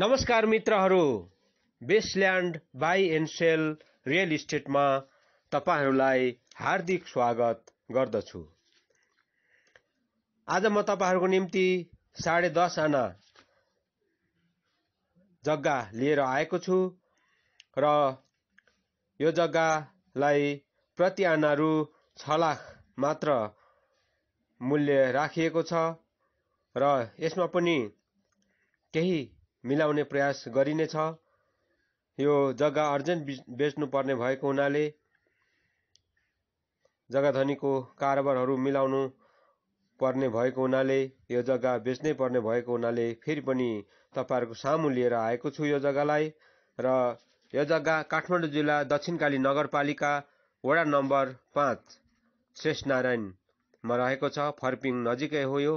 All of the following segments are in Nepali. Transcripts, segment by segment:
नमस्कार मित्रहरू बेसल्यान्ड बाई एन्ड सेल रियल इस्टेटमा तपाईँहरूलाई हार्दिक स्वागत गर्दछु आज म तपाईँहरूको निम्ति साढे दस आना जग्गा लिएर आएको छु र यो जग्गालाई प्रति आना रु छ लाख मात्र मूल्य राखिएको छ र यसमा पनि केही मिलाउने प्रयास गरिनेछ यो जग्गा अर्जेन्ट बेच्नुपर्ने भएको हुनाले जग्गा धनीको कारोबारहरू मिलाउनु पर्ने भएको हुनाले यो जग्गा बेच्नै पर्ने भएको हुनाले फेरि पनि तपाईँहरूको सामु लिएर आएको छु यो जग्गालाई र यो जग्गा काठमाडौँ जिल्ला दक्षिणकाली नगरपालिका वडा नम्बर पाँच श्रेष्ठ नारायणमा रहेको छ फर्पिङ नजिकै हो यो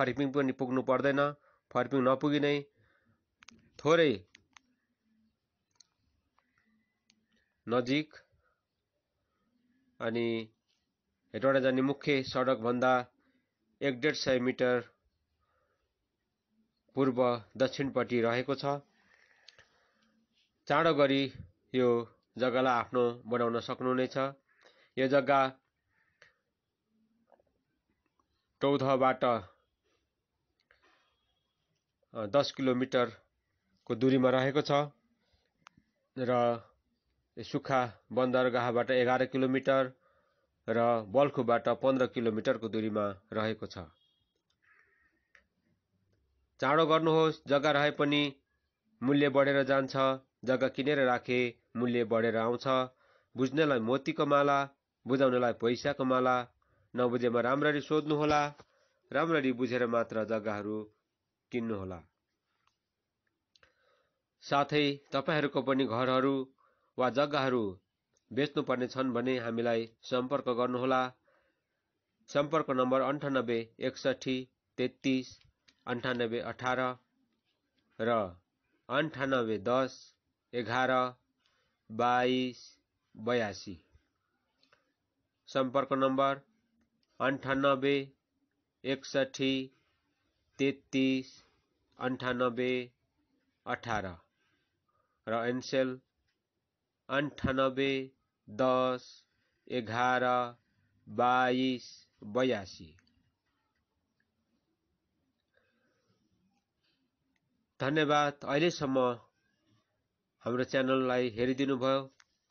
फर्पिङ पनि पुग्नु पर्दैन फर्पिङ नपुगी नै थोरै नजिक अनि हेटौँडा जाने मुख्य सडकभन्दा एक डेढ सय मिटर पूर्व दक्षिणपट्टि रहेको छ चाँडो गरी यो जग्गालाई आफ्नो बनाउन सक्नुहुनेछ यो जग्गा टौधबाट दस किलोमिटर को दूरीमा रहेको छ र सुक्खा बन्दरगाहबाट एघार किलोमिटर र बल्खुबाट पन्ध्र किलोमिटरको दूरीमा रहेको छ चाँडो गर्नुहोस् जग्गा रहे पनि मूल्य बढेर जान्छ जग्गा किनेर राखे मूल्य बढेर आउँछ बुझ्नेलाई मोतीको माला बुझाउनलाई पैसाको माला नबुझेमा राम्ररी सोध्नुहोला राम्ररी बुझेर मात्र जग्गाहरू किन्नुहोला साथै तपाईँहरूको पनि घरहरू वा जग्गाहरू बेच्नुपर्ने छन् भने हामीलाई सम्पर्क गर्नुहोला सम्पर्क नम्बर अन्ठानब्बे एकसट्ठी तेत्तिस अन्ठानब्बे अठार र अन्ठानब्बे दस एघार बाइस बयासी सम्पर्क नम्बर अन्ठानब्बे एकसट्ठी तेत्तिस अन्ठानब्बे अठार र एनसेल अन्ठानब्बे दस एघार बाइस बयासी धन्यवाद अहिलेसम्म हाम्रो च्यानललाई हेरिदिनु भयो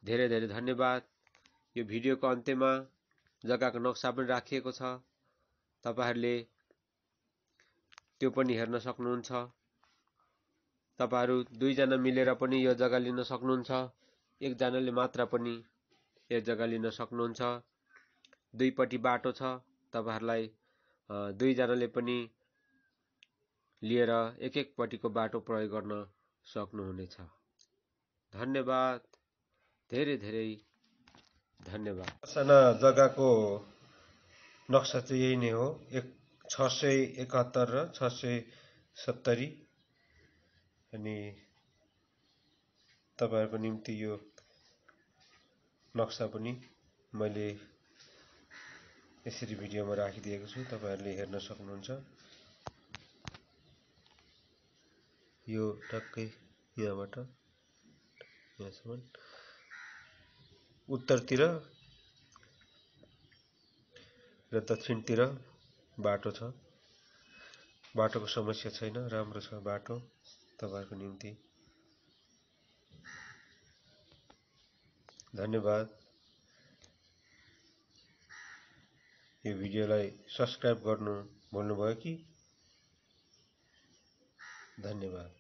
धेरै धेरै धन्यवाद यो भिडियोको अन्त्यमा जग्गाको नक्सा पनि राखिएको छ तपाईँहरूले त्यो पनि हेर्न सक्नुहुन्छ तपाईँहरू दुईजना मिलेर पनि यो जग्गा लिन सक्नुहुन्छ एकजनाले मात्र पनि यो जग्गा लिन सक्नुहुन्छ दुईपट्टि बाटो छ तपाईँहरूलाई दुईजनाले पनि लिएर एक एकपट्टिको बाटो प्रयोग गर्न सक्नुहुनेछ धन्यवाद धेरै धेरै धन्यवाद साना जग्गाको नक्सा चाहिँ यही नै हो एक छ सय एकहत्तर र छ सय सत्तरी अनि तपाईँहरूको निम्ति यो नक्सा पनि मैले यसरी भिडियोमा राखिदिएको छु तपाईँहरूले हेर्न सक्नुहुन्छ यो टक्कै यहाँबाट यहाँसम्म उत्तरतिर र दक्षिणतिर बाटो छ बाटोको समस्या छैन राम्रो छ बाटो तपाईँहरूको निम्ति धन्यवाद यो भिडियोलाई सब्सक्राइब गर्नु भुल्नुभयो कि धन्यवाद